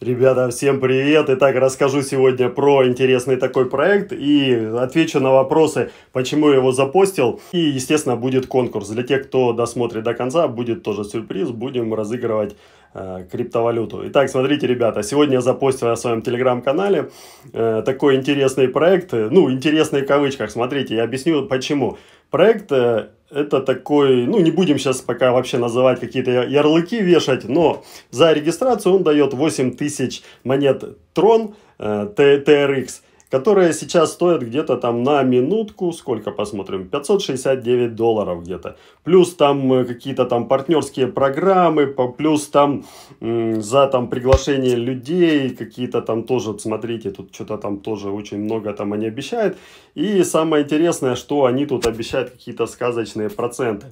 Ребята, всем привет! Итак, расскажу сегодня про интересный такой проект и отвечу на вопросы, почему я его запостил. И, естественно, будет конкурс. Для тех, кто досмотрит до конца, будет тоже сюрприз. Будем разыгрывать э, криптовалюту. Итак, смотрите, ребята, сегодня я запостил на своем телеграм-канале э, такой интересный проект. Э, ну, интересный в кавычках. Смотрите, я объясню почему. Проект э, это такой, ну не будем сейчас пока вообще называть какие-то ярлыки вешать, но за регистрацию он дает 8000 монет Tron э, TRX которые сейчас стоят где-то там на минутку, сколько посмотрим, 569 долларов где-то. Плюс там э, какие-то там партнерские программы, плюс там за там приглашение людей, какие-то там тоже, смотрите, тут что-то там тоже очень много там они обещают. И самое интересное, что они тут обещают какие-то сказочные проценты.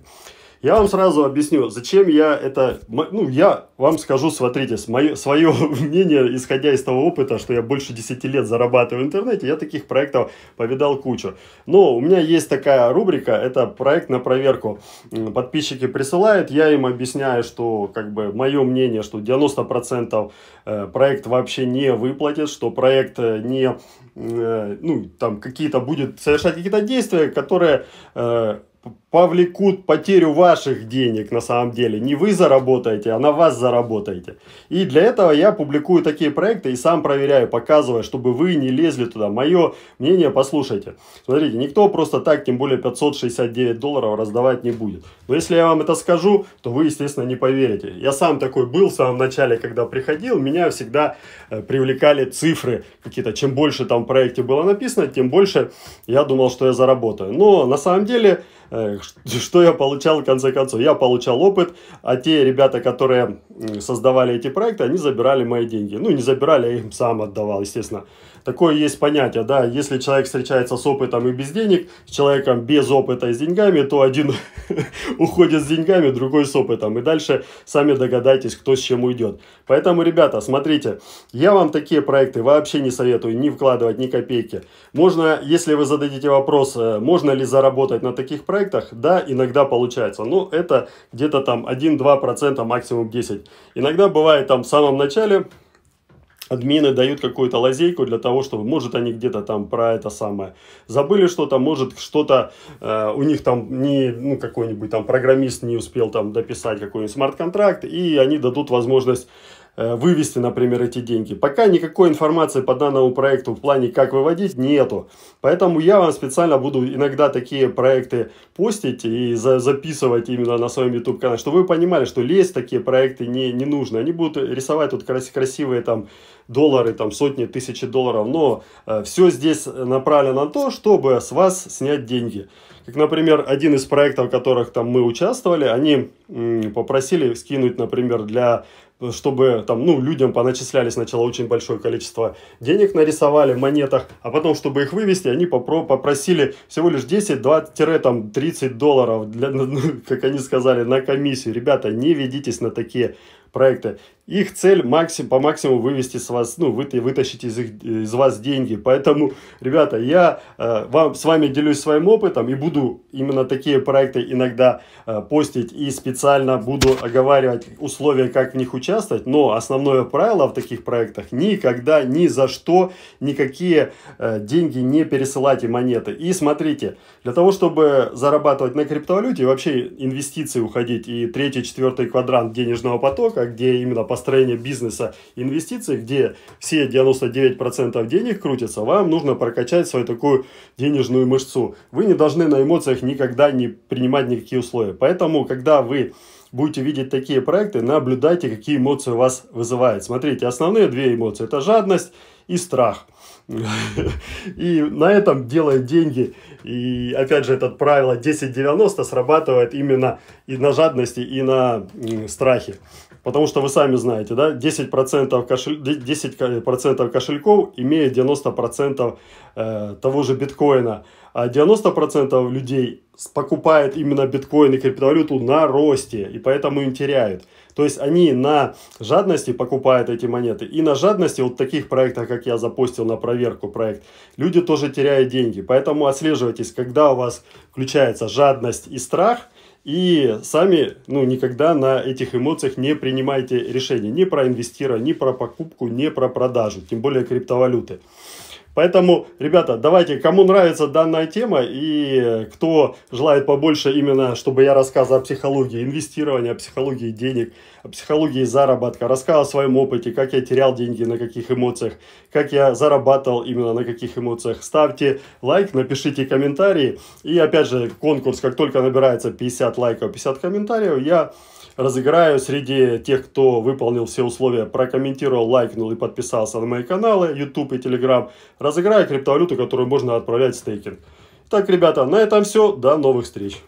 Я вам сразу объясню, зачем я это... Ну, я вам скажу, смотрите, свое мнение, исходя из того опыта, что я больше 10 лет зарабатываю в интернете, я таких проектов повидал кучу. Но у меня есть такая рубрика, это проект на проверку. Подписчики присылают, я им объясняю, что как бы мое мнение, что 90% э, проект вообще не выплатит, что проект э, не... Э, ну, там какие-то будет совершать какие-то действия, которые повлекут потерю ваших денег на самом деле. Не вы заработаете, а на вас заработаете. И для этого я публикую такие проекты и сам проверяю, показывая, чтобы вы не лезли туда. Мое мнение послушайте. Смотрите, никто просто так, тем более 569 долларов раздавать не будет. Но если я вам это скажу, то вы, естественно, не поверите. Я сам такой был в самом начале, когда приходил. Меня всегда э, привлекали цифры какие-то. Чем больше там в проекте было написано, тем больше я думал, что я заработаю. Но на самом деле Э, что я получал, в конце концов? Я получал опыт, а те ребята, которые создавали эти проекты, они забирали мои деньги. Ну, не забирали, а я им сам отдавал, естественно. Такое есть понятие, да, если человек встречается с опытом и без денег, с человеком без опыта и с деньгами, то один уходит с деньгами, другой с опытом. И дальше сами догадайтесь, кто с чем уйдет. Поэтому, ребята, смотрите, я вам такие проекты вообще не советую, не вкладывать ни копейки. Можно, если вы зададите вопрос, э, можно ли заработать на таких проектах, да, иногда получается. Но ну, это где-то там 1-2% максимум 10. Иногда бывает там в самом начале админы дают какую-то лазейку для того, чтобы, может, они где-то там про это самое забыли что-то, может, что-то э, у них там не, ну, какой-нибудь там программист не успел там дописать какой-нибудь смарт-контракт, и они дадут возможность Э, вывести, например, эти деньги. Пока никакой информации по данному проекту в плане как выводить нету. Поэтому я вам специально буду иногда такие проекты постить и за записывать именно на своем YouTube канале, чтобы вы понимали, что лезть в такие проекты не, не нужно. Они будут рисовать тут крас красивые там доллары, там сотни тысячи долларов, но э, все здесь направлено на то, чтобы с вас снять деньги. Как, например, один из проектов, в которых там мы участвовали, они попросили скинуть, например, для чтобы там, ну, людям поначисляли сначала очень большое количество денег, нарисовали в монетах, а потом, чтобы их вывести, они попро попросили всего лишь 10, 20, там, 30 долларов, для, ну, как они сказали, на комиссию. Ребята, не ведитесь на такие проекта. Их цель максим, по максимуму вывести с вас, ну, вы, вытащить из, их, из вас деньги. Поэтому, ребята, я э, вам, с вами делюсь своим опытом и буду именно такие проекты иногда э, постить и специально буду оговаривать условия, как в них участвовать. Но основное правило в таких проектах никогда, ни за что, никакие э, деньги не пересылайте монеты. И смотрите, для того, чтобы зарабатывать на криптовалюте вообще инвестиции уходить и третий, четвертый квадрант денежного потока, где именно построение бизнеса инвестиций, где все 99% денег крутятся, вам нужно прокачать свою такую денежную мышцу. Вы не должны на эмоциях никогда не принимать никакие условия. Поэтому, когда вы будете видеть такие проекты, наблюдайте, какие эмоции у вас вызывает. Смотрите, основные две эмоции – это жадность и страх. И на этом делает деньги. И опять же, это правило 10-90 срабатывает именно и на жадности, и на страхе. Потому что вы сами знаете, да, 10%, кошель... 10 кошельков имеет 90% э, того же биткоина. А 90% людей покупает именно биткоин и криптовалюту на росте, и поэтому им теряют. То есть они на жадности покупают эти монеты, и на жадности вот таких проектов, как я запустил на проверку проект, люди тоже теряют деньги. Поэтому отслеживайтесь, когда у вас включается жадность и страх, и сами ну, никогда на этих эмоциях не принимайте решения ни про инвестирование, ни про покупку, ни про продажу, тем более криптовалюты. Поэтому, ребята, давайте, кому нравится данная тема и э, кто желает побольше именно, чтобы я рассказывал о психологии инвестирования, о психологии денег, о психологии заработка, рассказывал о своем опыте, как я терял деньги, на каких эмоциях, как я зарабатывал именно на каких эмоциях. Ставьте лайк, напишите комментарии. И опять же, конкурс, как только набирается 50 лайков, 50 комментариев, я разыграю среди тех, кто выполнил все условия, прокомментировал, лайкнул и подписался на мои каналы, YouTube и Telegram. Разыграю криптовалюту, которую можно отправлять в стейкинг. Так, ребята, на этом все. До новых встреч.